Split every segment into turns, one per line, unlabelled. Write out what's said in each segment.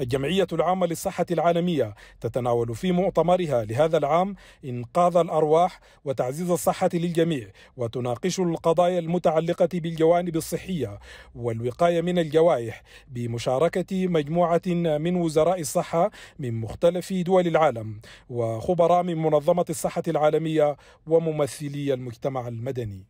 الجمعية العامة للصحة العالمية تتناول في مؤتمرها لهذا العام إنقاذ الأرواح وتعزيز الصحة للجميع وتناقش القضايا المتعلقة بالجوانب الصحية والوقاية من الجوائح بمشاركة مجموعة من وزراء الصحة من مختلف دول العالم وخبراء من منظمة الصحة العالمية وممثلي المجتمع المدني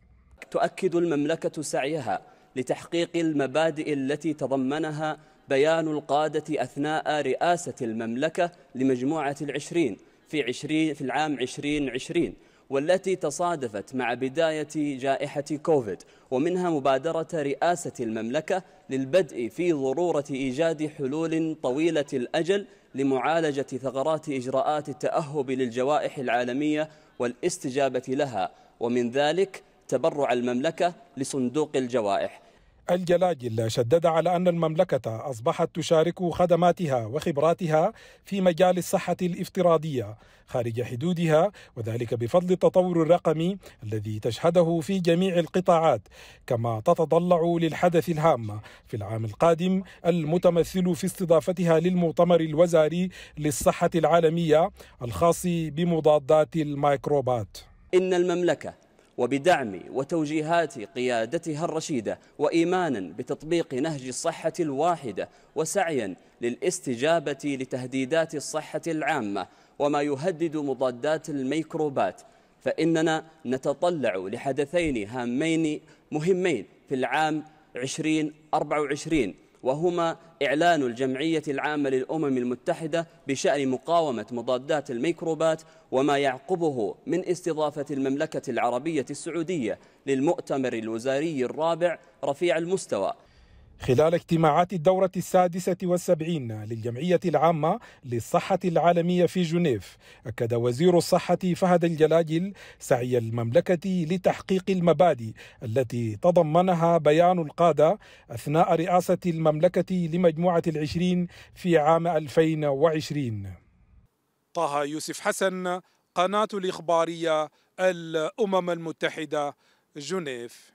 تؤكد المملكة سعيها لتحقيق المبادئ التي تضمنها بيان القادة أثناء رئاسة المملكة لمجموعة العشرين في, عشرين في العام 2020 والتي تصادفت مع بداية جائحة كوفيد ومنها مبادرة رئاسة المملكة للبدء في ضرورة إيجاد حلول طويلة الأجل لمعالجة ثغرات إجراءات التأهب للجوائح العالمية والاستجابة لها ومن ذلك تبرع المملكة لصندوق الجوائح
الجلاجل شدد على أن المملكة أصبحت تشارك خدماتها وخبراتها في مجال الصحة الافتراضية خارج حدودها وذلك بفضل التطور الرقمي الذي تشهده في جميع القطاعات كما تتضلع للحدث الهام في العام القادم المتمثل في استضافتها للمؤتمر الوزاري للصحة العالمية الخاص بمضادات
الميكروبات إن المملكة وبدعم وتوجيهات قيادتها الرشيدة وإيمانا بتطبيق نهج الصحة الواحدة وسعيا للاستجابة لتهديدات الصحة العامة وما يهدد مضادات الميكروبات فإننا نتطلع لحدثين هامين مهمين في العام 2024 وهما إعلان الجمعية العامة للأمم المتحدة بشأن مقاومة مضادات الميكروبات وما يعقبه من استضافة المملكة العربية السعودية للمؤتمر الوزاري الرابع رفيع المستوى
خلال اجتماعات الدورة السادسة والسبعين للجمعية العامة للصحة العالمية في جنيف أكد وزير الصحة فهد الجلاجل سعي المملكة لتحقيق المبادئ التي تضمنها بيان القادة أثناء رئاسة المملكة لمجموعة العشرين في عام 2020 طه يوسف حسن قناة الإخبارية الأمم المتحدة جنيف